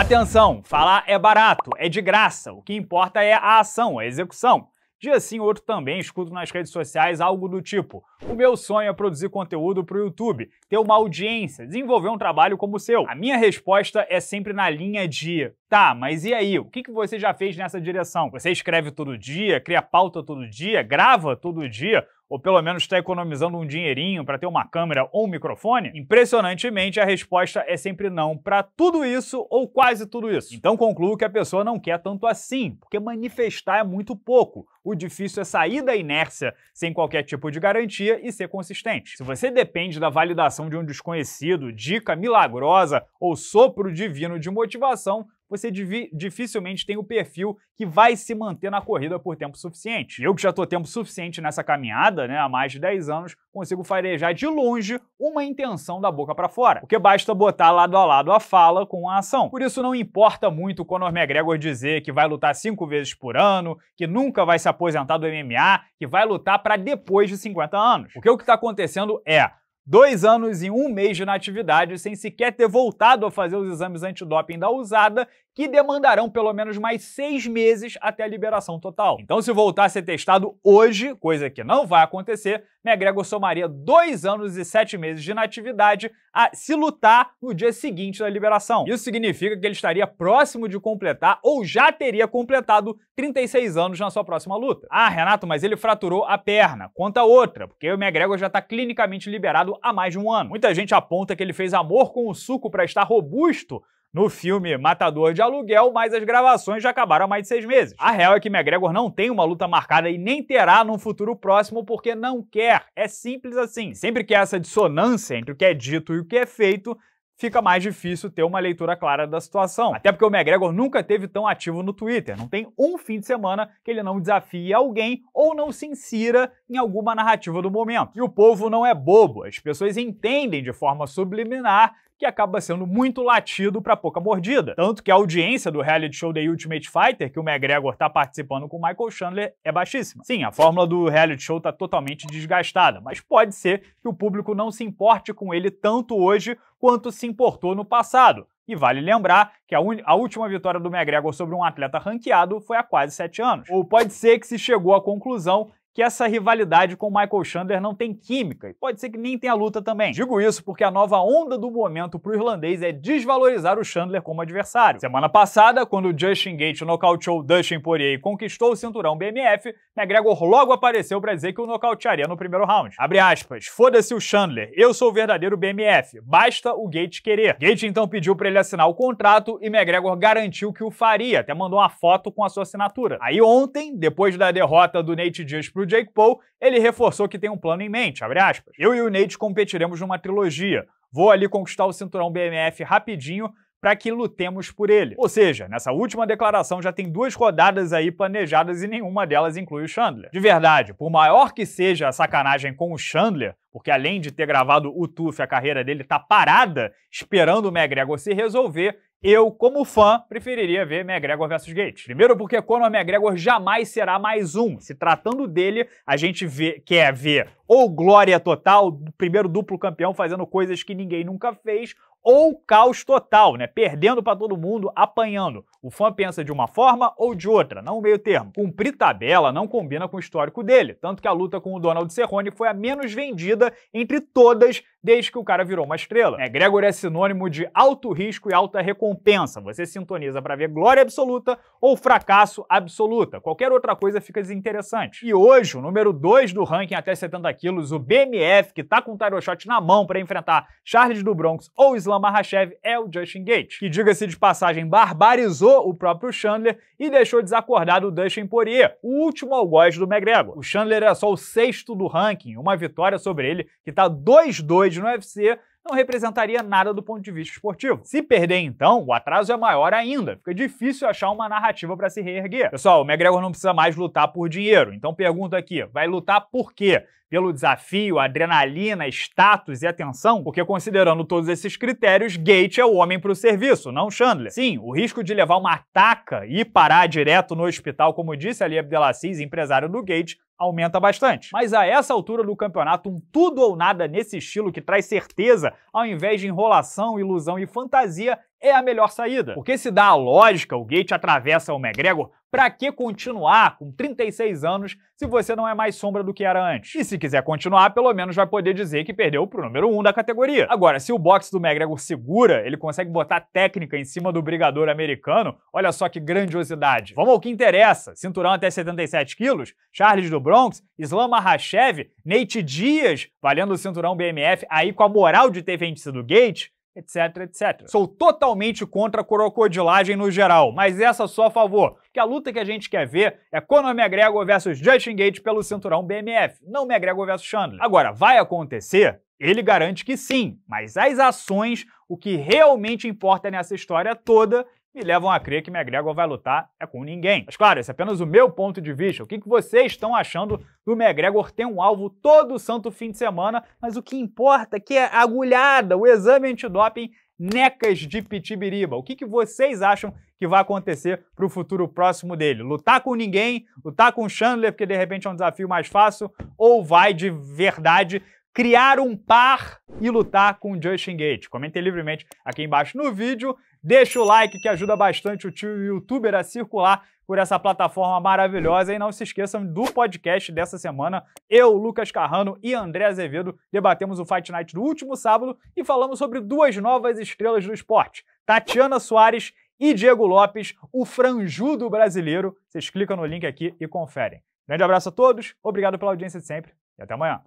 Atenção, falar é barato, é de graça, o que importa é a ação, a execução. Dia sim, outro também, escuto nas redes sociais algo do tipo: o meu sonho é produzir conteúdo para o YouTube, ter uma audiência, desenvolver um trabalho como o seu. A minha resposta é sempre na linha de: tá, mas e aí? O que, que você já fez nessa direção? Você escreve todo dia, cria pauta todo dia, grava todo dia? ou pelo menos está economizando um dinheirinho para ter uma câmera ou um microfone? Impressionantemente, a resposta é sempre não para tudo isso ou quase tudo isso. Então concluo que a pessoa não quer tanto assim, porque manifestar é muito pouco. O difícil é sair da inércia sem qualquer tipo de garantia e ser consistente. Se você depende da validação de um desconhecido, dica milagrosa ou sopro divino de motivação, você dificilmente tem o perfil que vai se manter na corrida por tempo suficiente. Eu que já estou tempo suficiente nessa caminhada, né, há mais de 10 anos, consigo farejar de longe uma intenção da boca para fora, porque basta botar lado a lado a fala com a ação. Por isso não importa muito o Conor McGregor dizer que vai lutar cinco vezes por ano, que nunca vai se aposentar do MMA, que vai lutar para depois de 50 anos. Porque o que está acontecendo é Dois anos e um mês de natividade, sem sequer ter voltado a fazer os exames antidoping da usada, que demandarão pelo menos mais seis meses até a liberação total. Então, se voltar a ser testado hoje, coisa que não vai acontecer, McGregor somaria dois anos e sete meses de inatividade a se lutar no dia seguinte da liberação. Isso significa que ele estaria próximo de completar ou já teria completado 36 anos na sua próxima luta. Ah, Renato, mas ele fraturou a perna. Conta outra, porque o McGregor já está clinicamente liberado há mais de um ano. Muita gente aponta que ele fez amor com o suco para estar robusto no filme Matador de Aluguel, mas as gravações já acabaram há mais de seis meses. A real é que McGregor não tem uma luta marcada e nem terá num futuro próximo porque não quer. É simples assim. Sempre que há essa dissonância entre o que é dito e o que é feito, fica mais difícil ter uma leitura clara da situação. Até porque o McGregor nunca teve tão ativo no Twitter. Não tem um fim de semana que ele não desafie alguém ou não se insira em alguma narrativa do momento. E o povo não é bobo. As pessoas entendem de forma subliminar que acaba sendo muito latido para pouca mordida. Tanto que a audiência do reality show The Ultimate Fighter, que o McGregor tá participando com o Michael Chandler, é baixíssima. Sim, a fórmula do reality show tá totalmente desgastada, mas pode ser que o público não se importe com ele tanto hoje quanto se importou no passado. E vale lembrar que a, a, última vitória do McGregor sobre um atleta ranqueado foi há quase sete anos. Ou pode ser que se chegou à conclusão que essa rivalidade com Michael Chandler não tem química e pode ser que nem tenha luta também. Digo isso porque a nova onda do momento pro irlandês é desvalorizar o Chandler como adversário. Semana passada, quando Justin Gate nocauteou Dustin Poirier e conquistou o cinturão BMF, McGregor logo apareceu para dizer que o nocautearia no primeiro round. Abre aspas, foda-se o Chandler, eu sou o verdadeiro BMF, basta o Gate querer. Gate então pediu para ele assinar o contrato e McGregor garantiu que o faria, até mandou uma foto com a sua assinatura. Aí ontem, depois da derrota do Nate Diaz pro para o Jake Paul, ele reforçou que tem um plano em mente, Eu e o Nate competiremos numa trilogia. Vou ali conquistar o cinturão BMF rapidinho para que lutemos por ele. Ou seja, nessa última declaração já tem duas rodadas aí planejadas e nenhuma delas inclui o Chandler. De verdade, por maior que seja a sacanagem com o Chandler, porque além de ter gravado o TUF, a carreira dele tá parada, esperando o McGregor se resolver, eu, como fã, preferiria ver McGregor versus Gates. Primeiro porque Conor McGregor jamais será mais um. Se tratando dele, a gente vê, quer ver ou glória total, primeiro duplo campeão fazendo coisas que ninguém nunca fez, ou caos total, né? Perdendo para todo mundo, apanhando. O fã pensa de uma forma ou de outra, não o meio termo. Cumprir tabela não combina com o histórico dele, tanto que a luta com o Donald Cerrone foi a menos vendida entre todas desde que o cara virou uma estrela. É, Gregor é sinônimo de alto risco e alta recompensa. Você sintoniza para ver glória absoluta ou fracasso absoluta. Qualquer outra coisa fica desinteressante. E hoje, o número 2 do ranking até 70 quilos, o BMF, que tá com o tarot shot na mão para enfrentar Charles do Bronx ou Islam Mahashev, é o Justin Gates, que, diga-se de passagem, barbarizou o próprio Chandler e deixou desacordado o Dustin Poirier, o último algoz do McGregor. O Chandler é só o sexto do ranking, uma vitória sobre ele que tá 2-2 hoje no UFC não representaria nada do ponto de vista esportivo. Se perder, então, o atraso é maior ainda. Fica difícil achar uma narrativa para se reerguer. Pessoal, o McGregor não precisa mais lutar por dinheiro. Então pergunto aqui, vai lutar por quê? Pelo desafio, adrenalina, status e atenção? Porque considerando todos esses critérios, Gate é o homem para o serviço, não Chandler. Sim, o risco de levar uma ataca e parar direto no hospital, como disse Ali Abdelaziz, empresário do Gate, aumenta bastante. Mas a essa altura do campeonato, um tudo ou nada nesse estilo que traz certeza, ao invés de enrolação, ilusão e fantasia, é a melhor saída. Porque se dá a lógica, o Gate atravessa o McGregor, para que continuar com 36 anos se você não é mais sombra do que era antes? E se quiser continuar, pelo menos vai poder dizer que perdeu pro número 1 um da categoria. Agora, se o boxe do McGregor segura, ele consegue botar técnica em cima do brigador americano, olha só que grandiosidade. Vamos ao que interessa. Cinturão até 77 quilos, Charles do Bronx, Islam Mahashev, Nate Dias, valendo o cinturão BMF aí com a moral de ter vencido o Gate, etc, etc. Sou totalmente contra a crocodilagem no geral, mas essa só a favor, que a luta que a gente quer ver é Conor McGregor versus Justin Gate pelo cinturão BMF, não McGregor versus Chandler. Agora, vai acontecer? Ele garante que sim, mas as ações, o que realmente importa nessa história toda me levam a crer que McGregor vai lutar é com ninguém. Mas claro, esse é apenas o meu ponto de vista. O que, vocês estão achando do McGregor ter um alvo todo santo fim de semana, mas o que importa é que é a agulhada, o exame antidoping Necas de Pitibiriba. O que, vocês acham que vai acontecer para o futuro próximo dele? Lutar com ninguém, lutar com Chandler, porque de repente é um desafio mais fácil, ou vai de verdade criar um par e lutar com Justin Gate? Comentem livremente aqui embaixo no vídeo. Deixa o like que ajuda bastante o tio youtuber a circular por essa plataforma maravilhosa. E não se esqueçam do podcast dessa semana. Eu, Lucas Carrano e André Azevedo debatemos o Fight Night do último sábado e falamos sobre duas novas estrelas do esporte: Tatiana Soares e Diego Lopes, o franjudo brasileiro. Vocês clicam no link aqui e conferem. Grande abraço a todos, obrigado pela audiência de sempre e até amanhã.